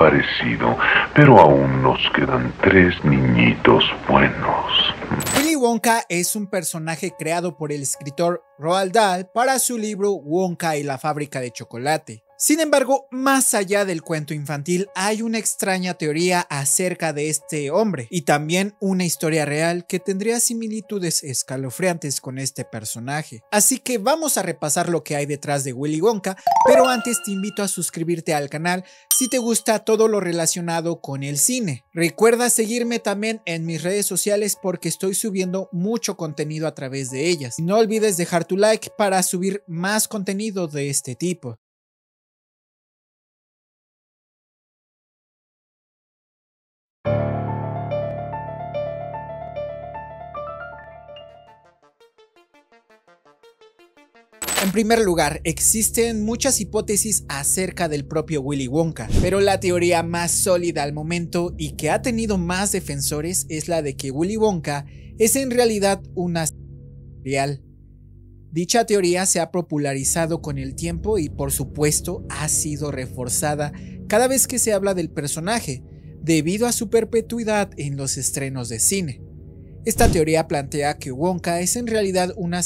parecido, pero aún nos quedan tres niñitos buenos. Willy Wonka es un personaje creado por el escritor Roald Dahl para su libro Wonka y la fábrica de chocolate. Sin embargo, más allá del cuento infantil, hay una extraña teoría acerca de este hombre y también una historia real que tendría similitudes escalofriantes con este personaje. Así que vamos a repasar lo que hay detrás de Willy Wonka, pero antes te invito a suscribirte al canal si te gusta todo lo relacionado con el cine. Recuerda seguirme también en mis redes sociales porque estoy subiendo mucho contenido a través de ellas. No olvides dejar tu like para subir más contenido de este tipo. En primer lugar, existen muchas hipótesis acerca del propio Willy Wonka, pero la teoría más sólida al momento y que ha tenido más defensores es la de que Willy Wonka es en realidad una real. Dicha teoría se ha popularizado con el tiempo y por supuesto ha sido reforzada cada vez que se habla del personaje, debido a su perpetuidad en los estrenos de cine. Esta teoría plantea que Wonka es en realidad una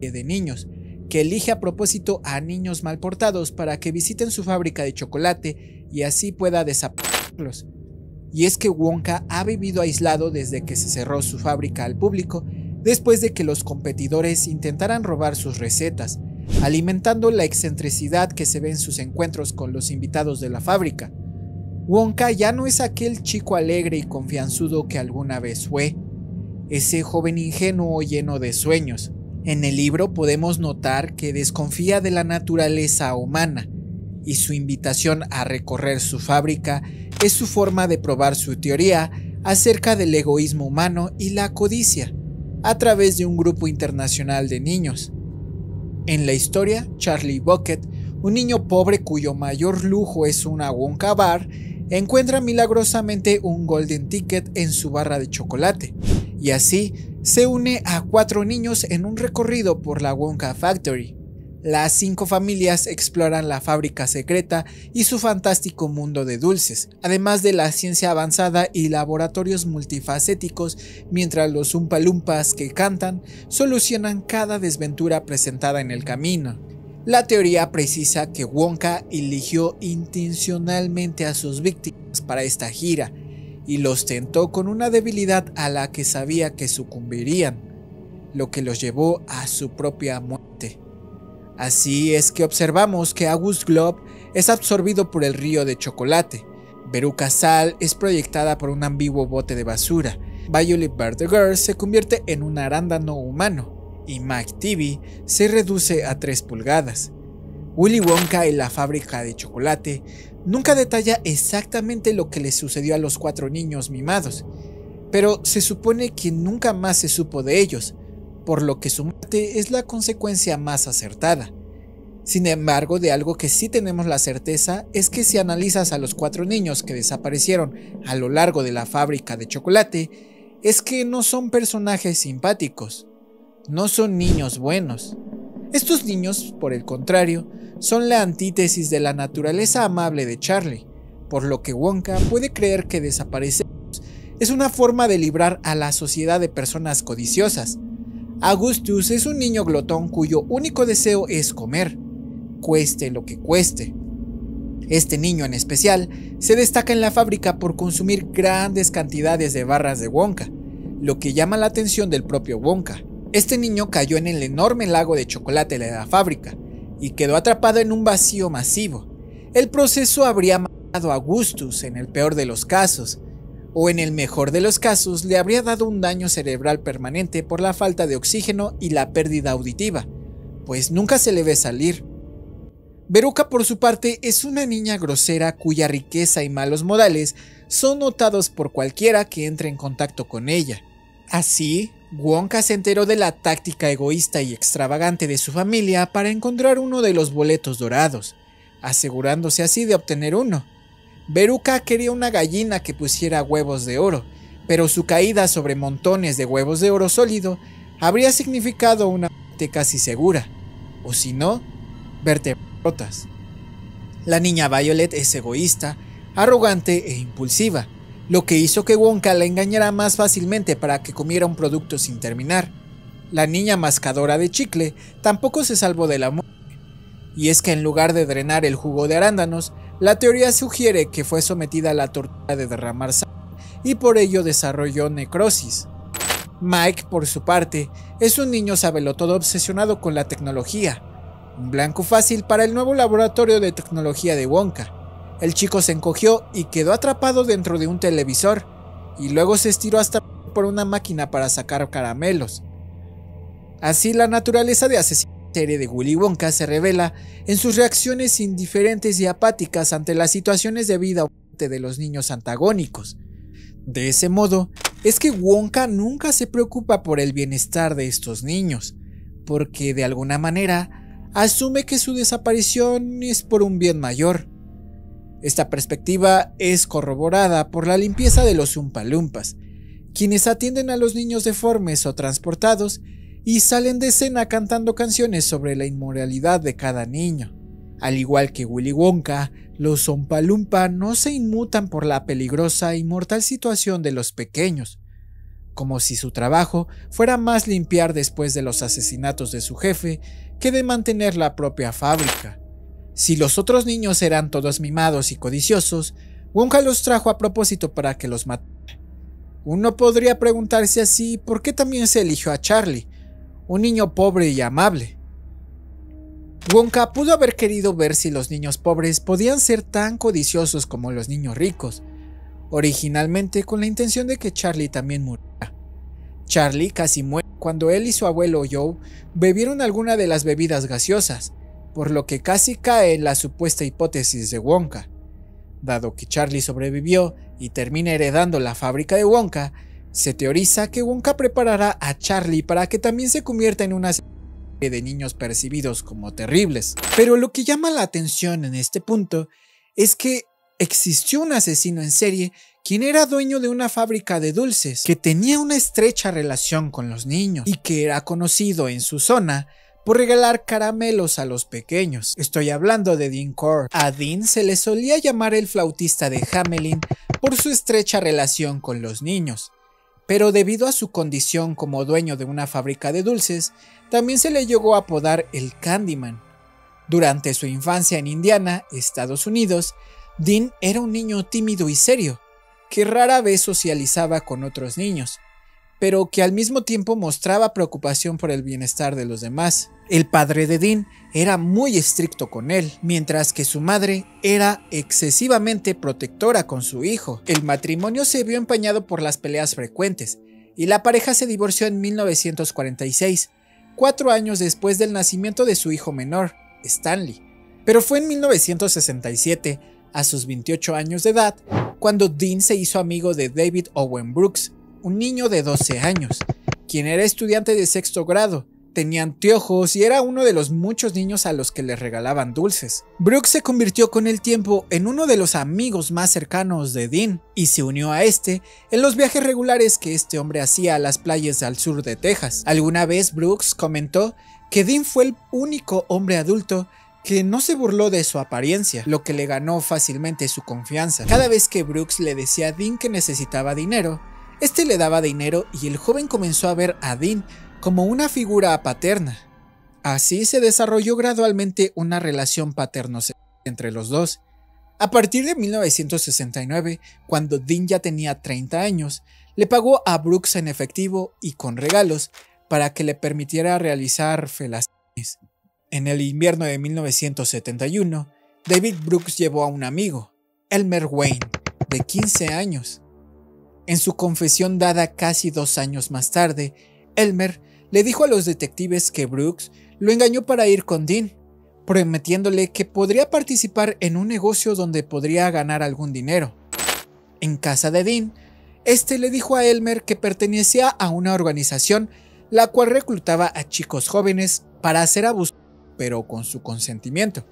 de niños, que elige a propósito a niños mal portados para que visiten su fábrica de chocolate y así pueda desaparecerlos. Y es que Wonka ha vivido aislado desde que se cerró su fábrica al público, después de que los competidores intentaran robar sus recetas, alimentando la excentricidad que se ve en sus encuentros con los invitados de la fábrica. Wonka ya no es aquel chico alegre y confianzudo que alguna vez fue, ese joven ingenuo lleno de sueños. En el libro podemos notar que desconfía de la naturaleza humana y su invitación a recorrer su fábrica es su forma de probar su teoría acerca del egoísmo humano y la codicia a través de un grupo internacional de niños. En la historia, Charlie Bucket, un niño pobre cuyo mayor lujo es una Wonka Bar, encuentra milagrosamente un Golden Ticket en su barra de chocolate y así se une a cuatro niños en un recorrido por la Wonka Factory. Las cinco familias exploran la fábrica secreta y su fantástico mundo de dulces, además de la ciencia avanzada y laboratorios multifacéticos, mientras los umpalumpas que cantan solucionan cada desventura presentada en el camino. La teoría precisa que Wonka eligió intencionalmente a sus víctimas para esta gira, y los tentó con una debilidad a la que sabía que sucumbirían, lo que los llevó a su propia muerte. Así es que observamos que August Glob es absorbido por el río de chocolate, Beruca Sal es proyectada por un ambiguo bote de basura, Violet Girl se convierte en un arándano humano y Mac TV se reduce a 3 pulgadas. Willy Wonka en la fábrica de chocolate nunca detalla exactamente lo que le sucedió a los cuatro niños mimados, pero se supone que nunca más se supo de ellos, por lo que su muerte es la consecuencia más acertada. Sin embargo, de algo que sí tenemos la certeza es que si analizas a los cuatro niños que desaparecieron a lo largo de la fábrica de chocolate, es que no son personajes simpáticos, no son niños buenos. Estos niños, por el contrario, son la antítesis de la naturaleza amable de Charlie, por lo que Wonka puede creer que desaparecer es una forma de librar a la sociedad de personas codiciosas. Augustus es un niño glotón cuyo único deseo es comer, cueste lo que cueste. Este niño en especial se destaca en la fábrica por consumir grandes cantidades de barras de Wonka, lo que llama la atención del propio Wonka. Este niño cayó en el enorme lago de chocolate de la fábrica y quedó atrapado en un vacío masivo. El proceso habría matado a Augustus en el peor de los casos, o en el mejor de los casos le habría dado un daño cerebral permanente por la falta de oxígeno y la pérdida auditiva, pues nunca se le ve salir. Beruca por su parte, es una niña grosera cuya riqueza y malos modales son notados por cualquiera que entre en contacto con ella. Así, Wonka se enteró de la táctica egoísta y extravagante de su familia para encontrar uno de los boletos dorados, asegurándose así de obtener uno. Beruka quería una gallina que pusiera huevos de oro, pero su caída sobre montones de huevos de oro sólido habría significado una muerte casi segura, o si no, rotas. La niña Violet es egoísta, arrogante e impulsiva, lo que hizo que Wonka la engañara más fácilmente para que comiera un producto sin terminar. La niña mascadora de chicle tampoco se salvó de la muerte. Y es que en lugar de drenar el jugo de arándanos, la teoría sugiere que fue sometida a la tortura de derramar sangre y por ello desarrolló necrosis. Mike, por su parte, es un niño sabelotodo obsesionado con la tecnología, un blanco fácil para el nuevo laboratorio de tecnología de Wonka. El chico se encogió y quedó atrapado dentro de un televisor, y luego se estiró hasta por una máquina para sacar caramelos. Así la naturaleza de asesino serie de Willy Wonka se revela en sus reacciones indiferentes y apáticas ante las situaciones de vida o muerte de los niños antagónicos. De ese modo, es que Wonka nunca se preocupa por el bienestar de estos niños, porque de alguna manera asume que su desaparición es por un bien mayor. Esta perspectiva es corroborada por la limpieza de los umpalumpas, quienes atienden a los niños deformes o transportados y salen de escena cantando canciones sobre la inmoralidad de cada niño. Al igual que Willy Wonka, los Zumpalumpa no se inmutan por la peligrosa y mortal situación de los pequeños, como si su trabajo fuera más limpiar después de los asesinatos de su jefe que de mantener la propia fábrica. Si los otros niños eran todos mimados y codiciosos, Wonka los trajo a propósito para que los matara. Uno podría preguntarse así por qué también se eligió a Charlie, un niño pobre y amable. Wonka pudo haber querido ver si los niños pobres podían ser tan codiciosos como los niños ricos, originalmente con la intención de que Charlie también muriera. Charlie casi muere cuando él y su abuelo Joe bebieron alguna de las bebidas gaseosas, por lo que casi cae en la supuesta hipótesis de Wonka. Dado que Charlie sobrevivió y termina heredando la fábrica de Wonka, se teoriza que Wonka preparará a Charlie para que también se convierta en una de niños percibidos como terribles. Pero lo que llama la atención en este punto es que existió un asesino en serie quien era dueño de una fábrica de dulces, que tenía una estrecha relación con los niños y que era conocido en su zona por regalar caramelos a los pequeños. Estoy hablando de Dean core A Dean se le solía llamar el flautista de Hamelin por su estrecha relación con los niños, pero debido a su condición como dueño de una fábrica de dulces, también se le llegó a apodar el Candyman. Durante su infancia en Indiana, Estados Unidos, Dean era un niño tímido y serio, que rara vez socializaba con otros niños pero que al mismo tiempo mostraba preocupación por el bienestar de los demás. El padre de Dean era muy estricto con él, mientras que su madre era excesivamente protectora con su hijo. El matrimonio se vio empañado por las peleas frecuentes, y la pareja se divorció en 1946, cuatro años después del nacimiento de su hijo menor, Stanley. Pero fue en 1967, a sus 28 años de edad, cuando Dean se hizo amigo de David Owen Brooks, un niño de 12 años, quien era estudiante de sexto grado, tenía anteojos y era uno de los muchos niños a los que le regalaban dulces. Brooks se convirtió con el tiempo en uno de los amigos más cercanos de Dean y se unió a este en los viajes regulares que este hombre hacía a las playas al sur de Texas. Alguna vez Brooks comentó que Dean fue el único hombre adulto que no se burló de su apariencia, lo que le ganó fácilmente su confianza. Cada vez que Brooks le decía a Dean que necesitaba dinero, este le daba dinero y el joven comenzó a ver a Dean como una figura paterna. Así se desarrolló gradualmente una relación paterno entre los dos. A partir de 1969, cuando Dean ya tenía 30 años, le pagó a Brooks en efectivo y con regalos para que le permitiera realizar felaciones. En el invierno de 1971, David Brooks llevó a un amigo, Elmer Wayne, de 15 años, en su confesión dada casi dos años más tarde, Elmer le dijo a los detectives que Brooks lo engañó para ir con Dean, prometiéndole que podría participar en un negocio donde podría ganar algún dinero. En casa de Dean, este le dijo a Elmer que pertenecía a una organización la cual reclutaba a chicos jóvenes para hacer abusos, pero con su consentimiento.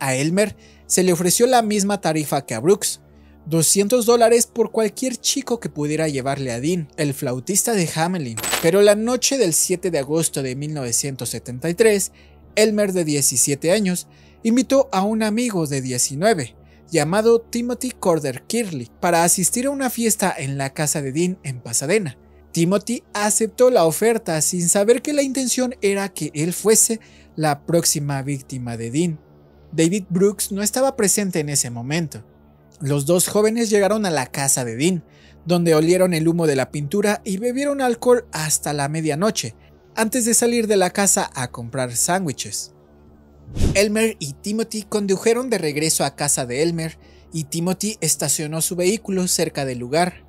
A Elmer se le ofreció la misma tarifa que a Brooks, 200 dólares por cualquier chico que pudiera llevarle a Dean, el flautista de Hamelin. Pero la noche del 7 de agosto de 1973, Elmer de 17 años invitó a un amigo de 19, llamado Timothy Corder Kirley, para asistir a una fiesta en la casa de Dean en Pasadena. Timothy aceptó la oferta sin saber que la intención era que él fuese la próxima víctima de Dean. David Brooks no estaba presente en ese momento, los dos jóvenes llegaron a la casa de Dean, donde olieron el humo de la pintura y bebieron alcohol hasta la medianoche, antes de salir de la casa a comprar sándwiches. Elmer y Timothy condujeron de regreso a casa de Elmer y Timothy estacionó su vehículo cerca del lugar.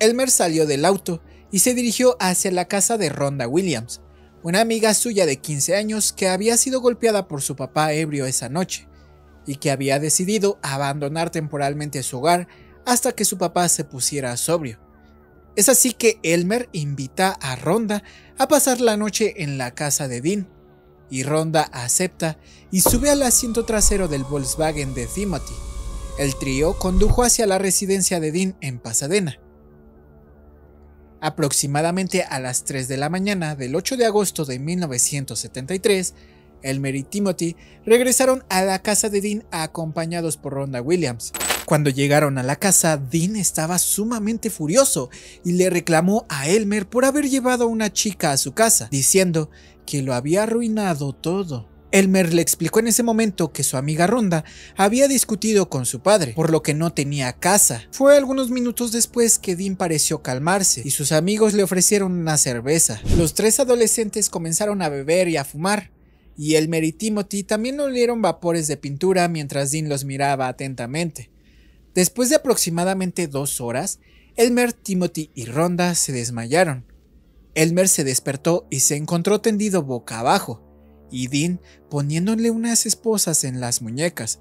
Elmer salió del auto y se dirigió hacia la casa de Rhonda Williams, una amiga suya de 15 años que había sido golpeada por su papá ebrio esa noche y que había decidido abandonar temporalmente su hogar hasta que su papá se pusiera sobrio. Es así que Elmer invita a Ronda a pasar la noche en la casa de Dean, y Ronda acepta y sube al asiento trasero del Volkswagen de Timothy. El trío condujo hacia la residencia de Dean en Pasadena. Aproximadamente a las 3 de la mañana del 8 de agosto de 1973, Elmer y Timothy regresaron a la casa de Dean acompañados por Rhonda Williams. Cuando llegaron a la casa, Dean estaba sumamente furioso y le reclamó a Elmer por haber llevado a una chica a su casa, diciendo que lo había arruinado todo. Elmer le explicó en ese momento que su amiga Ronda había discutido con su padre, por lo que no tenía casa. Fue algunos minutos después que Dean pareció calmarse y sus amigos le ofrecieron una cerveza. Los tres adolescentes comenzaron a beber y a fumar y Elmer y Timothy también olieron vapores de pintura mientras Dean los miraba atentamente. Después de aproximadamente dos horas, Elmer, Timothy y Ronda se desmayaron. Elmer se despertó y se encontró tendido boca abajo, y Dean poniéndole unas esposas en las muñecas.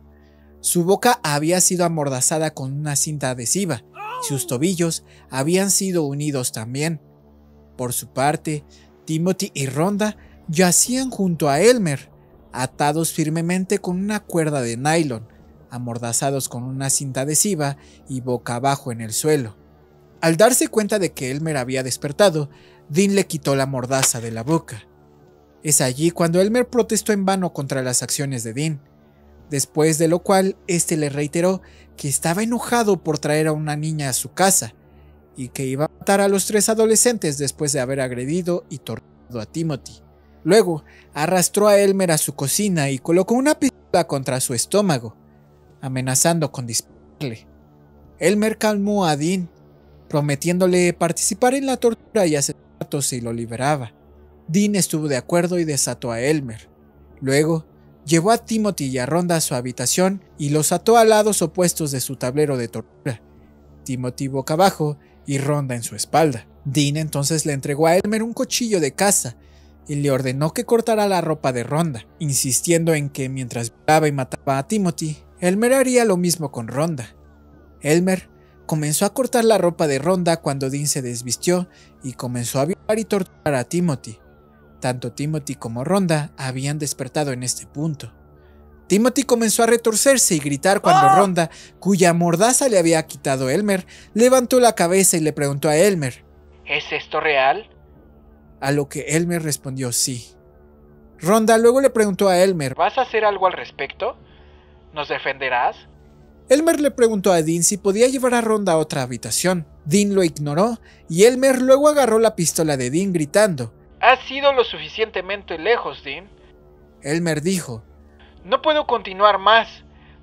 Su boca había sido amordazada con una cinta adhesiva, y sus tobillos habían sido unidos también. Por su parte, Timothy y Ronda yacían junto a Elmer, atados firmemente con una cuerda de nylon, amordazados con una cinta adhesiva y boca abajo en el suelo. Al darse cuenta de que Elmer había despertado, Dean le quitó la mordaza de la boca. Es allí cuando Elmer protestó en vano contra las acciones de Dean, después de lo cual este le reiteró que estaba enojado por traer a una niña a su casa y que iba a matar a los tres adolescentes después de haber agredido y torturado a Timothy. Luego, arrastró a Elmer a su cocina y colocó una pistola contra su estómago, amenazando con dispararle. Elmer calmó a Dean, prometiéndole participar en la tortura y asesinato si lo liberaba. Dean estuvo de acuerdo y desató a Elmer. Luego, llevó a Timothy y a Ronda a su habitación y los ató a lados opuestos de su tablero de tortura. Timothy boca abajo y Ronda en su espalda. Dean entonces le entregó a Elmer un cuchillo de caza y le ordenó que cortara la ropa de Ronda, insistiendo en que mientras violaba y mataba a Timothy, Elmer haría lo mismo con Ronda. Elmer comenzó a cortar la ropa de Ronda cuando Dean se desvistió y comenzó a violar y torturar a Timothy. Tanto Timothy como Ronda habían despertado en este punto. Timothy comenzó a retorcerse y gritar cuando ¡Ah! Ronda, cuya mordaza le había quitado Elmer, levantó la cabeza y le preguntó a Elmer: ¿Es esto real? a lo que Elmer respondió sí. Ronda luego le preguntó a Elmer, ¿vas a hacer algo al respecto? ¿Nos defenderás? Elmer le preguntó a Dean si podía llevar a Ronda a otra habitación. Dean lo ignoró y Elmer luego agarró la pistola de Dean gritando, Has ido lo suficientemente lejos, Dean. Elmer dijo, No puedo continuar más.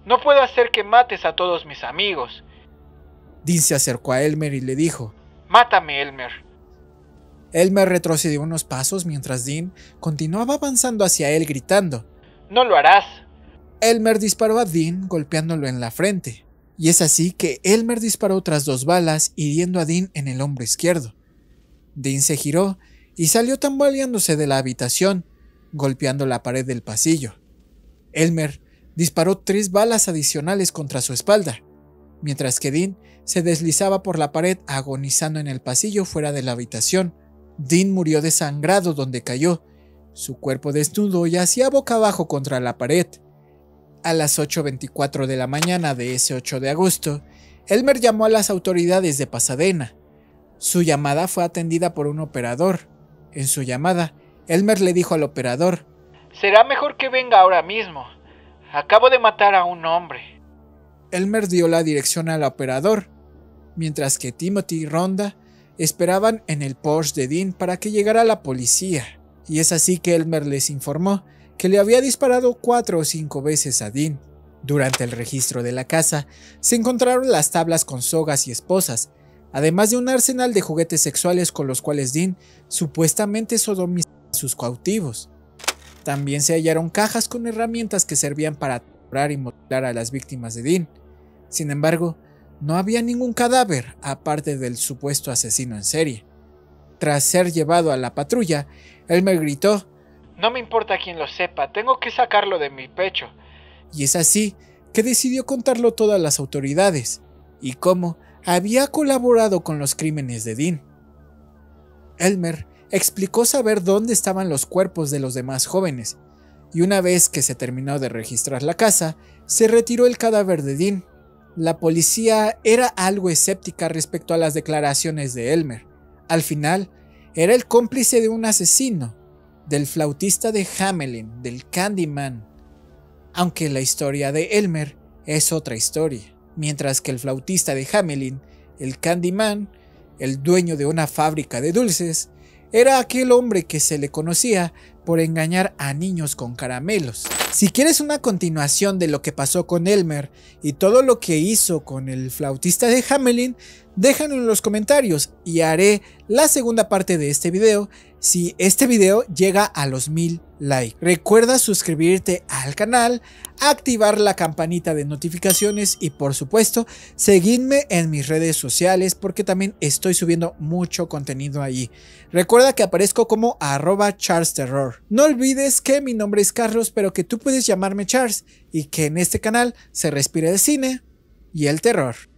No puedo hacer que mates a todos mis amigos. Dean se acercó a Elmer y le dijo, Mátame, Elmer. Elmer retrocedió unos pasos mientras Dean continuaba avanzando hacia él gritando, ¡No lo harás! Elmer disparó a Dean golpeándolo en la frente, y es así que Elmer disparó otras dos balas hiriendo a Dean en el hombro izquierdo. Dean se giró y salió tambaleándose de la habitación, golpeando la pared del pasillo. Elmer disparó tres balas adicionales contra su espalda, mientras que Dean se deslizaba por la pared agonizando en el pasillo fuera de la habitación, Dean murió desangrado donde cayó. Su cuerpo desnudo yacía boca abajo contra la pared. A las 8.24 de la mañana de ese 8 de agosto, Elmer llamó a las autoridades de Pasadena. Su llamada fue atendida por un operador. En su llamada, Elmer le dijo al operador, Será mejor que venga ahora mismo. Acabo de matar a un hombre. Elmer dio la dirección al operador, mientras que Timothy Ronda esperaban en el Porsche de Dean para que llegara la policía, y es así que Elmer les informó que le había disparado cuatro o cinco veces a Dean. Durante el registro de la casa, se encontraron las tablas con sogas y esposas, además de un arsenal de juguetes sexuales con los cuales Dean supuestamente sodomizaba a sus cautivos. También se hallaron cajas con herramientas que servían para torturar y mutilar a las víctimas de Dean. Sin embargo, no había ningún cadáver aparte del supuesto asesino en serie. Tras ser llevado a la patrulla, Elmer me gritó, No me importa quien lo sepa, tengo que sacarlo de mi pecho. Y es así que decidió contarlo todo a las autoridades, y cómo había colaborado con los crímenes de Dean. Elmer explicó saber dónde estaban los cuerpos de los demás jóvenes, y una vez que se terminó de registrar la casa, se retiró el cadáver de Dean la policía era algo escéptica respecto a las declaraciones de Elmer. Al final, era el cómplice de un asesino, del flautista de Hamelin, del Candyman. Aunque la historia de Elmer es otra historia, mientras que el flautista de Hamelin, el Candyman, el dueño de una fábrica de dulces, era aquel hombre que se le conocía por engañar a niños con caramelos. Si quieres una continuación de lo que pasó con Elmer y todo lo que hizo con el flautista de Hamelin, déjanlo en los comentarios y haré la segunda parte de este video si este video llega a los mil like. Recuerda suscribirte al canal, activar la campanita de notificaciones y por supuesto seguirme en mis redes sociales porque también estoy subiendo mucho contenido allí. Recuerda que aparezco como arroba Charles Terror. No olvides que mi nombre es Carlos pero que tú puedes llamarme Charles y que en este canal se respira el cine y el terror.